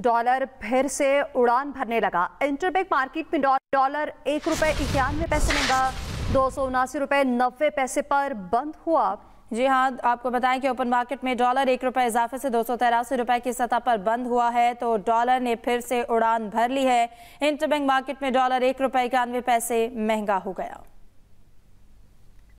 dollar फिर से उड़ान भरने लगा इंटरबैंक मार्केट में डॉलर एक रुपए इक्यानवे पैसे महंगा दो सौ उनासी रुपए नब्बे पैसे पर बंद हुआ जी हाँ आपको बताएं कि ओपन मार्केट में डॉलर एक रुपए इजाफे से दो सौ तेरासी रुपए की सतह पर बंद हुआ है तो डॉलर ने फिर से उड़ान भर ली है इंटरबैंक मार्केट में डॉलर एक रुपए इक्यानवे पैसे महंगा हो गया